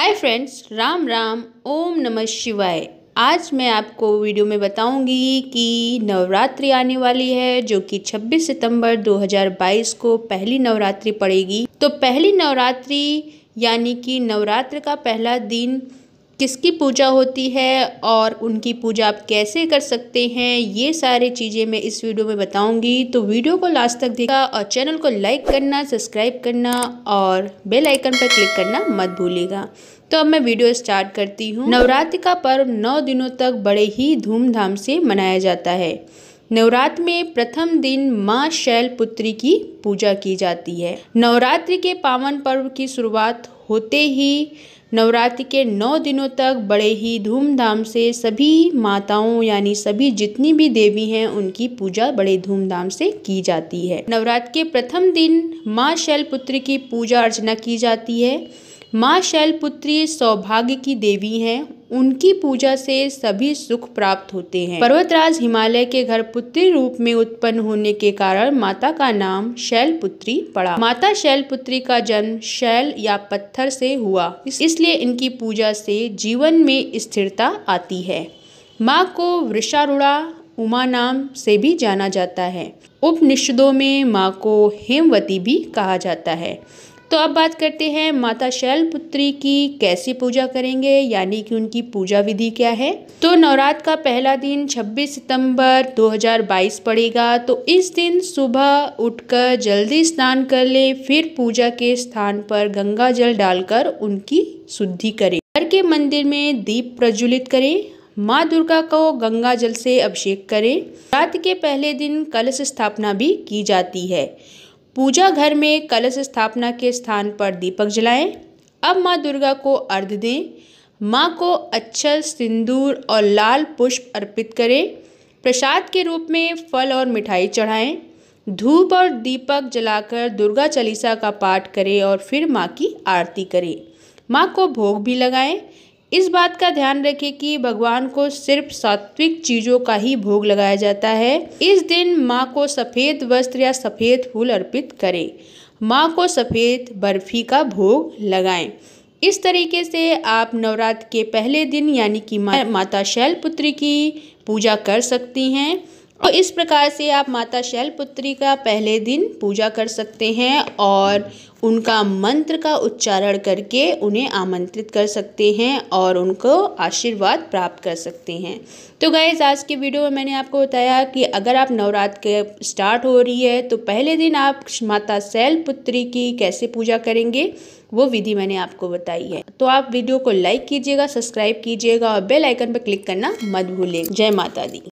हाय friends Ram Ram ओम नमः शिवाय आज मैं आपको वीडियो में बताऊंगी कि नवरात्रि आने वाली है जो कि 26 सितंबर 2022 को पहली नवरात्रि पड़ेगी तो पहली नवरात्रि यानी कि नवरात्र का पहला दिन किसकी पूजा होती है और उनकी पूजा आप कैसे कर सकते हैं ये सारी चीज़ें मैं इस वीडियो में बताऊंगी तो वीडियो को लास्ट तक देखा और चैनल को लाइक करना सब्सक्राइब करना और बेल आइकन पर क्लिक करना मत भूलिएगा तो अब मैं वीडियो स्टार्ट करती हूँ नवरात्रि का पर्व नौ दिनों तक बड़े ही धूमधाम से मनाया जाता है नवरात्र में प्रथम दिन माँ शैलपुत्री की पूजा की जाती है नवरात्रि के पावन पर्व की शुरुआत होते ही नवरात्रि के नौ दिनों तक बड़े ही धूमधाम से सभी माताओं यानी सभी जितनी भी देवी हैं उनकी पूजा बड़े धूमधाम से की जाती है नवरात्र के प्रथम दिन माँ शैलपुत्री की पूजा अर्चना की जाती है माँ शैलपुत्री सौभाग्य की देवी हैं उनकी पूजा से सभी सुख प्राप्त होते हैं पर्वतराज हिमालय के घर पुत्री रूप में उत्पन्न होने के कारण माता का नाम शैल पुत्री पड़ा माता शैल पुत्री का जन्म शैल या पत्थर से हुआ इसलिए इनकी पूजा से जीवन में स्थिरता आती है माँ को वृषारूढ़ा उमा नाम से भी जाना जाता है उपनिषदों में माँ को हेमवती भी कहा जाता है तो अब बात करते हैं माता शैलपुत्री की कैसी पूजा करेंगे यानी कि उनकी पूजा विधि क्या है तो नवरात्र का पहला दिन 26 सितंबर 2022 पड़ेगा तो इस दिन सुबह उठकर जल्दी स्नान कर ले फिर पूजा के स्थान पर गंगा जल डालकर उनकी शुद्धि करें घर के मंदिर में दीप प्रज्वलित करें माँ दुर्गा को गंगा जल से अभिषेक करें रात के पहले दिन कलश स्थापना भी की जाती है पूजा घर में कलश स्थापना के स्थान पर दीपक जलाएं अब माँ दुर्गा को अर्घ दें माँ को अच्छा सिंदूर और लाल पुष्प अर्पित करें प्रसाद के रूप में फल और मिठाई चढ़ाएं धूप और दीपक जलाकर दुर्गा चालीसा का पाठ करें और फिर माँ की आरती करें माँ को भोग भी लगाएं इस बात का ध्यान रखें कि भगवान को सिर्फ सात्विक चीजों का ही भोग लगाया जाता है इस दिन माँ को सफेद वस्त्र या सफेद फूल अर्पित करें माँ को सफेद बर्फी का भोग लगाएं इस तरीके से आप नवरात्र के पहले दिन यानी कि माता शैलपुत्री की पूजा कर सकती हैं तो इस प्रकार से आप माता शैलपुत्री का पहले दिन पूजा कर सकते हैं और उनका मंत्र का उच्चारण करके उन्हें आमंत्रित कर सकते हैं और उनको आशीर्वाद प्राप्त कर सकते हैं तो गैज़ आज के वीडियो में मैंने आपको बताया कि अगर आप नवरात्र स्टार्ट हो रही है तो पहले दिन आप माता शैलपुत्री की कैसे पूजा करेंगे वो विधि मैंने आपको बताई है तो आप वीडियो को लाइक कीजिएगा सब्सक्राइब कीजिएगा और बेलाइकन पर क्लिक करना मत भूलें जय माता दी